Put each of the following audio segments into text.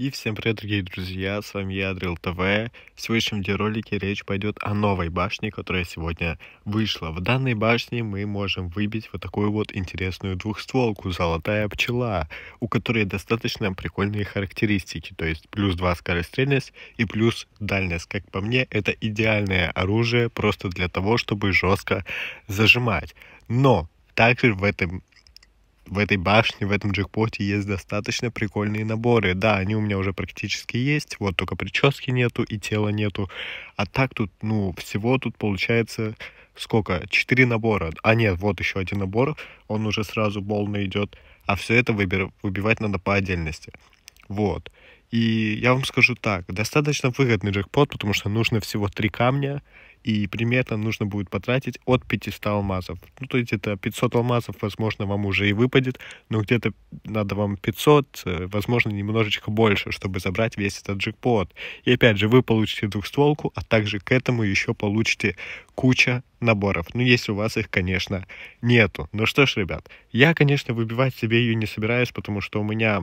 И всем привет, дорогие друзья, с вами я, Дрил ТВ. В сегодняшнем видеоролике речь пойдет о новой башне, которая сегодня вышла. В данной башне мы можем выбить вот такую вот интересную двухстволку, золотая пчела, у которой достаточно прикольные характеристики, то есть плюс 2 скорострельность и плюс дальность. Как по мне, это идеальное оружие просто для того, чтобы жестко зажимать. Но также в этом в этой башне, в этом джекпоте есть достаточно прикольные наборы. Да, они у меня уже практически есть, вот только прически нету и тела нету. А так тут, ну, всего тут получается сколько? Четыре набора. А нет, вот еще один набор, он уже сразу полный идет. А все это выбер... выбивать надо по отдельности. Вот. И я вам скажу так, достаточно выгодный джекпот, потому что нужно всего три камня, и примерно нужно будет потратить от 500 алмазов. Ну, то есть это 500 алмазов, возможно, вам уже и выпадет, но где-то надо вам 500, э, возможно, немножечко больше, чтобы забрать весь этот джекпот. И опять же, вы получите двухстволку, а также к этому еще получите куча наборов. Ну, если у вас их, конечно, нету. Ну что ж, ребят, я, конечно, выбивать себе ее не собираюсь, потому что у меня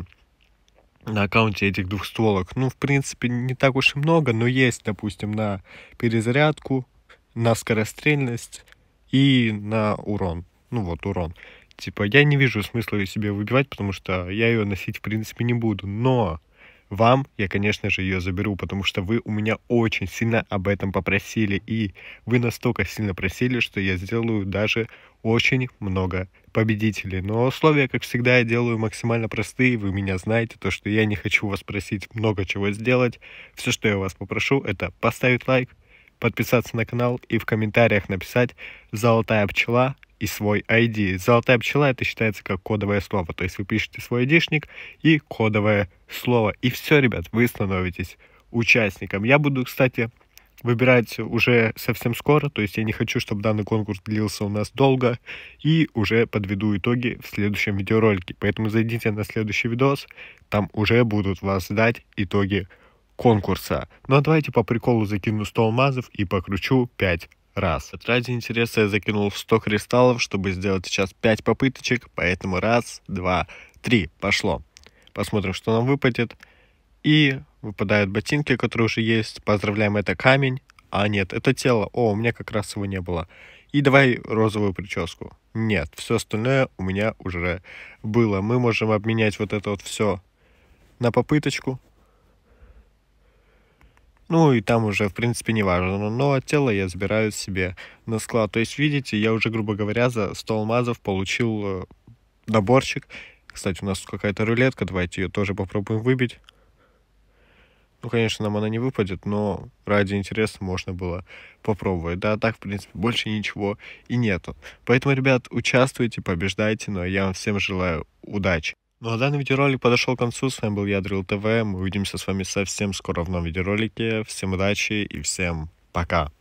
на аккаунте этих двух стволок. Ну, в принципе, не так уж и много, но есть, допустим, на перезарядку, на скорострельность и на урон. Ну вот, урон. Типа, я не вижу смысла ее себе выбивать, потому что я ее носить, в принципе, не буду. Но вам я, конечно же, ее заберу, потому что вы у меня очень сильно об этом попросили. И вы настолько сильно просили, что я сделаю даже очень много победителей. Но условия, как всегда, я делаю максимально простые. Вы меня знаете, то, что я не хочу вас просить много чего сделать. Все, что я вас попрошу, это поставить лайк, подписаться на канал и в комментариях написать «Золотая пчела» и свой ID. Золотая пчела это считается как кодовое слово. То есть вы пишете свой ID-шник и кодовое слово. И все, ребят, вы становитесь участником. Я буду, кстати, выбирать уже совсем скоро. То есть я не хочу, чтобы данный конкурс длился у нас долго. И уже подведу итоги в следующем видеоролике. Поэтому зайдите на следующий видос. Там уже будут вас ждать итоги конкурса. Но ну, а давайте по приколу закину 100 алмазов и покручу 5 раз. Ради интереса я закинул 100 кристаллов, чтобы сделать сейчас 5 попыточек, поэтому раз, два, три, пошло. Посмотрим, что нам выпадет. И выпадают ботинки, которые уже есть. Поздравляем, это камень. А нет, это тело. О, у меня как раз его не было. И давай розовую прическу. Нет, все остальное у меня уже было. Мы можем обменять вот это вот все на попыточку. Ну и там уже, в принципе, не важно. Но от тела я забираю себе на склад. То есть, видите, я уже, грубо говоря, за 100 алмазов получил э, наборчик. Кстати, у нас какая-то рулетка. Давайте ее тоже попробуем выбить. Ну, конечно, нам она не выпадет, но ради интереса можно было попробовать. Да, так, в принципе, больше ничего и нету. Поэтому, ребят, участвуйте, побеждайте, но ну, а я вам всем желаю удачи. Ну а данный видеоролик подошел к концу. С вами был я, Дрил ТВ. Мы увидимся с вами совсем скоро в новом видеоролике. Всем удачи и всем пока.